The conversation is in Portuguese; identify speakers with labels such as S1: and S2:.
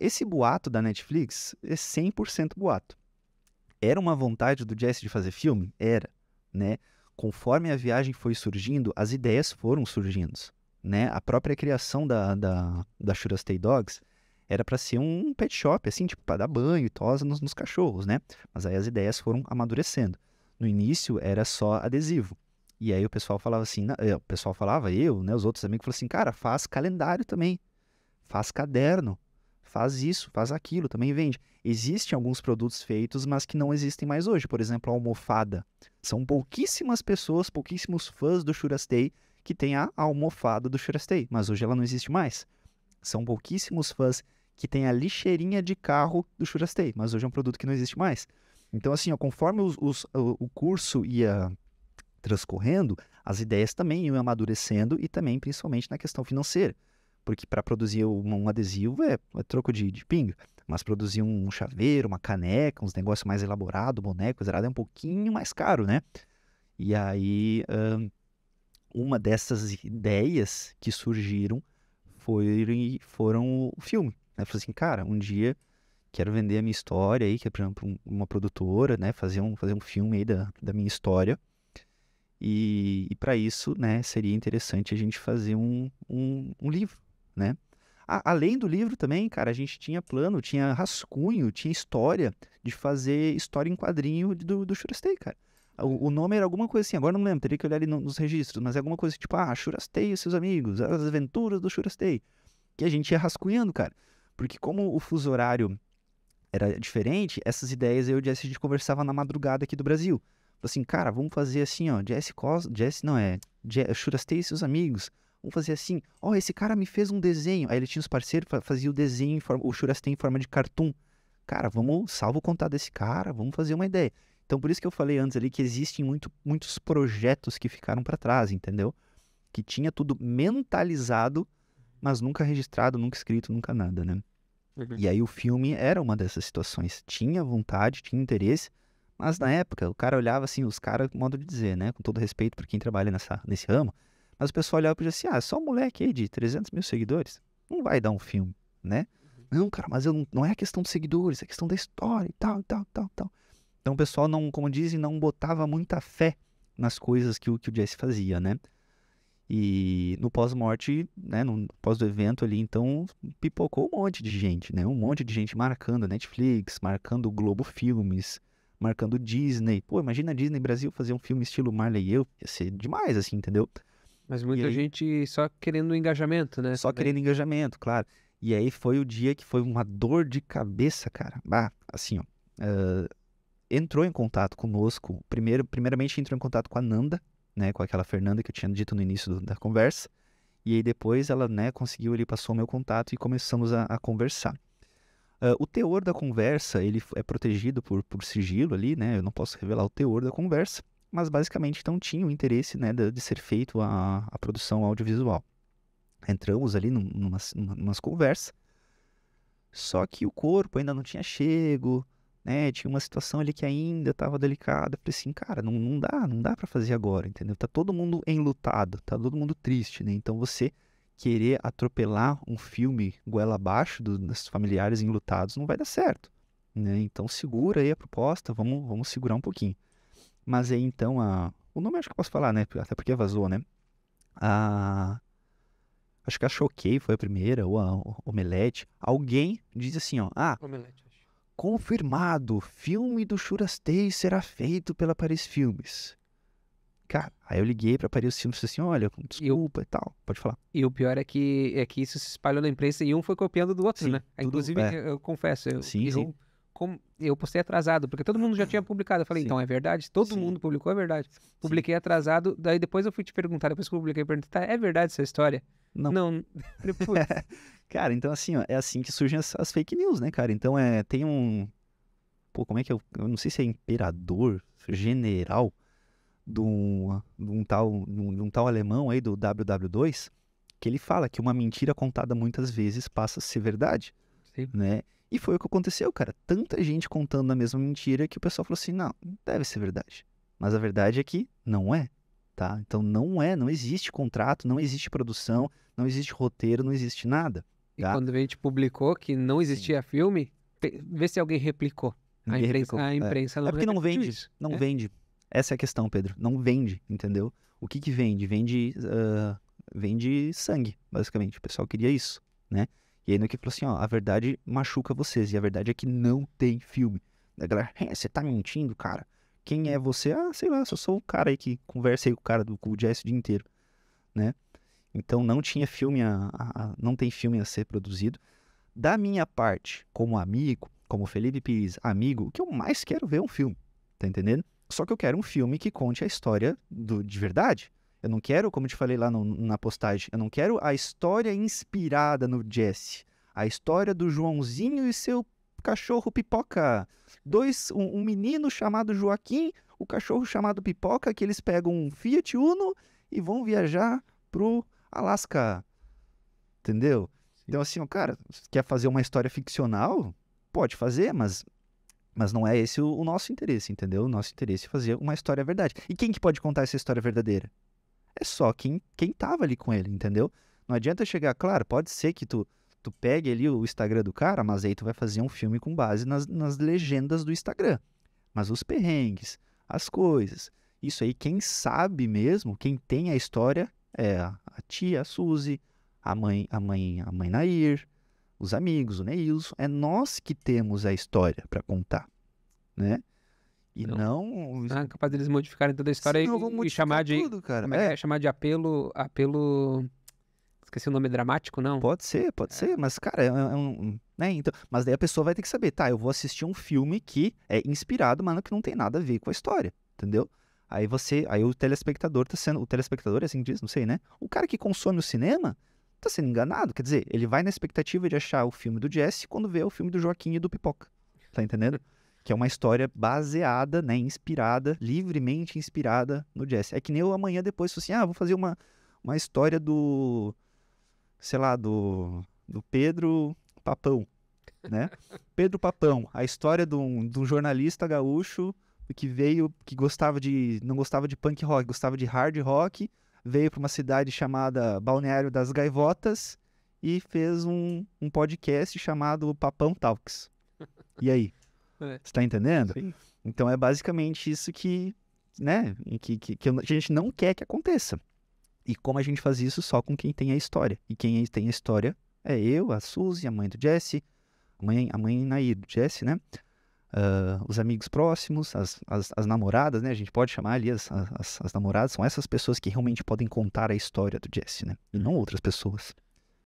S1: Esse boato da Netflix é 100% boato. Era uma vontade do Jesse de fazer filme? Era, né? Conforme a viagem foi surgindo, as ideias foram surgindo, né? A própria criação da, da, da Shura Stay Dogs era para ser um pet shop, assim, tipo, para dar banho e tosa nos, nos cachorros, né? Mas aí as ideias foram amadurecendo. No início era só adesivo. E aí o pessoal falava assim, eh, o pessoal falava, eu, né, os outros amigos falavam assim, cara, faz calendário também, faz caderno, faz isso, faz aquilo, também vende. Existem alguns produtos feitos, mas que não existem mais hoje. Por exemplo, a almofada. São pouquíssimas pessoas, pouquíssimos fãs do Shurastei que tem a almofada do Shurastei, mas hoje ela não existe mais. São pouquíssimos fãs que tem a lixeirinha de carro do Shurastei, mas hoje é um produto que não existe mais. Então, assim, ó, conforme os, os, o curso ia transcorrendo, as ideias também iam amadurecendo e também, principalmente, na questão financeira. Porque para produzir um, um adesivo é, é, troco de, de pinga. Mas produzir um, chaveiro, uma caneca, uns negócios mais elaborados, bonecos, é um pouquinho mais caro, né? E aí, uma dessas ideias que surgiram foi, foram o filme. Né? Eu falei assim, cara, um dia quero vender a minha história aí, que é, por exemplo, uma produtora, né? Fazer um, fazer um filme aí da, da minha história. E, e para isso, né, seria interessante a gente fazer um, um, um livro, né? A, além do livro também, cara, a gente tinha plano, tinha rascunho, tinha história de fazer história em quadrinho do, do Shurastei, cara. O, o, nome era alguma coisa assim, agora não lembro, teria que olhar ali no, nos registros, mas é alguma coisa tipo, ah, Shurastei e seus amigos, as aventuras do Shurastei. Que a gente ia rascunhando, cara. Porque como o fuso horário era diferente, essas ideias eu e o Jesse a gente conversava na madrugada aqui do Brasil. Assim, cara, vamos fazer assim, ó, Jesse Cos... Jesse não é, Je... Shurastei e seus amigos. Vamos fazer assim, ó, oh, esse cara me fez um desenho. Aí ele tinha os parceiros, fazia o desenho, em forma, o Churas em forma de cartoon. Cara, vamos salvo o contato desse cara, vamos fazer uma ideia. Então, por isso que eu falei antes ali que existem muito, muitos projetos que ficaram para trás, entendeu? Que tinha tudo mentalizado, mas nunca registrado, nunca escrito, nunca nada, né? E aí o filme era uma dessas situações. Tinha vontade, tinha interesse, mas na época o cara olhava assim, os caras, modo de dizer, né? Com todo respeito para quem trabalha nessa, nesse ramo, mas o pessoal olhava e dizia assim, ah, só um moleque aí de 300 mil seguidores, não vai dar um filme, né? Uhum. Não, cara, mas eu não, não é a questão dos seguidores, é a questão da história e tal, e tal, tal, tal. Então o pessoal não, como dizem, não botava muita fé nas coisas que o, que o Jesse fazia, né? E no pós-morte, né, no pós do evento ali, então pipocou um monte de gente, né? Um monte de gente marcando Netflix, marcando Globo Filmes, marcando Disney. Pô, imagina a Disney Brasil fazer um filme estilo Marley e eu, ia ser demais assim, entendeu? Mas muita aí, gente só querendo engajamento, né? Só querendo engajamento, claro. E aí foi o dia que foi uma dor de cabeça, cara. Ah, assim, ó. Uh, entrou em contato conosco. Primeiro, primeiramente entrou em contato com a Nanda, né? Com aquela Fernanda que eu tinha dito no início do, da conversa. E aí depois ela, né, conseguiu, ele passou o meu contato e começamos a, a conversar. Uh, o teor da conversa, ele é protegido por, por sigilo ali, né? Eu não posso revelar o teor da conversa mas basicamente então tinha o interesse né, de, de ser feito a, a produção audiovisual. Entramos ali num, numas, numas conversas, só que o corpo ainda não tinha chego, né? Tinha uma situação ali que ainda estava delicada. falei assim, cara, não, não dá, não dá para fazer agora, entendeu? Tá todo mundo enlutado, tá todo mundo triste, né? Então você querer atropelar um filme goela abaixo do, dos familiares enlutados não vai dar certo, né? Então segura aí a proposta, vamos, vamos segurar um pouquinho. Mas aí então a. O nome acho que eu posso falar, né? Até porque vazou, né? A. Acho que a Choquei foi a primeira, ou a Omelete. Alguém diz assim, ó. Ah, Omelete, confirmado, filme do Shurastei será feito pela Paris Filmes. Cara, aí eu liguei pra Paris Filmes e falei assim, olha, desculpa e, e tal, pode falar. E o pior é que, é que isso se espalhou na imprensa e um foi copiando do outro, sim, né? Tudo, Inclusive, é. eu, confesso, eu, sim, eu sim como eu postei atrasado, porque todo mundo já tinha publicado. Eu falei, Sim. então é verdade? Todo Sim. mundo publicou, é verdade. Publiquei Sim. atrasado, daí depois eu fui te perguntar, depois que eu publiquei, perguntei, tá, é verdade essa história? Não. Não. cara, então assim, ó, é assim que surgem as, as, fake news, né, cara? Então é, tem um... Pô, como é que eu... É eu não sei se é imperador, general de um, de um tal, de um, de um tal alemão aí, do WW2, que ele fala que uma mentira contada muitas vezes passa a ser verdade, Sim. né? E foi o que aconteceu, cara. Tanta gente contando a mesma mentira que o pessoal falou assim: não, deve ser verdade. Mas a verdade é que não é, tá? Então não é, não existe contrato, não existe produção, não existe roteiro, não existe nada. Tá? E quando a gente publicou que não existia Sim. filme, vê se alguém replicou. A imprensa, a é. imprensa, é. não é porque não vende, isso. não é? vende. Essa é a questão, Pedro. Não vende, entendeu? O que que vende? Vende, uh, vende sangue, basicamente. O pessoal queria isso, né? E aí no que falou assim, ó, a verdade machuca vocês, e a verdade é que não tem filme. A galera, é, você tá mentindo, cara? Quem é você? Ah, sei lá, só sou o cara aí que conversa aí com o cara do com o Jess o dia inteiro, né? Então não tinha filme a, a, a, não tem filme a ser produzido. Da minha parte, como amigo, como Felipe Pires, amigo, o que eu mais quero ver é um filme, tá entendendo? Só que eu quero um filme que conte a história do, de verdade. Eu não quero, como te falei lá no, na postagem, eu não quero a história inspirada no Jesse. A história do Joãozinho e seu cachorro pipoca. Dois, um, um menino chamado Joaquim, o cachorro chamado pipoca, que eles pegam um Fiat Uno e vão viajar pro Alasca. Entendeu? Sim. Então, assim, ó, cara, quer fazer uma história ficcional? Pode fazer, mas mas não é esse o, nosso interesse, entendeu? O nosso interesse é fazer uma história verdade. E quem que pode contar essa história verdadeira? é só quem, quem tava ali com ele, entendeu? Não adianta chegar, claro, pode ser que tu, tu pegue ali o Instagram do cara, mas aí tu vai fazer um filme com base nas, nas legendas do Instagram. Mas os perrengues, as coisas, isso aí quem sabe mesmo, quem tem a história é a, a tia, a Suzy, a mãe, a mãe, a mãe Nair, os amigos, o Neilson, é nós que temos a história para contar, né? E não. não... Ah, capaz deles modificarem toda a história Senão, e, e chamar de. Tudo, cara. Como é, que é. é chamar de apelo. apelo... Esqueci o nome dramático, não? Pode ser, pode é. ser, mas, cara, é, é um. Né? Então, mas daí a pessoa vai ter que saber, tá, eu vou assistir um filme que é inspirado, mas que não tem nada a ver com a história, entendeu? Aí você, aí o telespectador tá sendo, o telespectador é assim diz, não sei, né? O cara que consome o cinema tá sendo enganado, quer dizer, ele vai na expectativa de achar o filme do Jesse quando vê o filme do Joaquim e do Pipoca, tá entendendo? que é uma história baseada, né, inspirada, livremente inspirada no jazz. É que nem eu amanhã depois tipo assim, ah, vou fazer uma, uma história do, sei lá, do, do Pedro Papão, né? Pedro Papão, a história de um, de um jornalista gaúcho que veio, que gostava de, não gostava de punk rock, gostava de hard rock, veio para uma cidade chamada Balneário das Gaivotas e fez um, um podcast chamado Papão Talks. E aí? É. Você tá entendendo? Sim. Então é basicamente isso que, né, que, que, que a gente não quer que aconteça. E como a gente faz isso? Só com quem tem a história. E quem tem a história é eu, a Suzy, a mãe do Jesse, a mãe, a mãe Nair do Jesse, né? Uh, os amigos próximos, as, as, as, namoradas, né? A gente pode chamar ali as, as, as namoradas, são essas pessoas que realmente podem contar a história do Jesse, né? E não outras pessoas.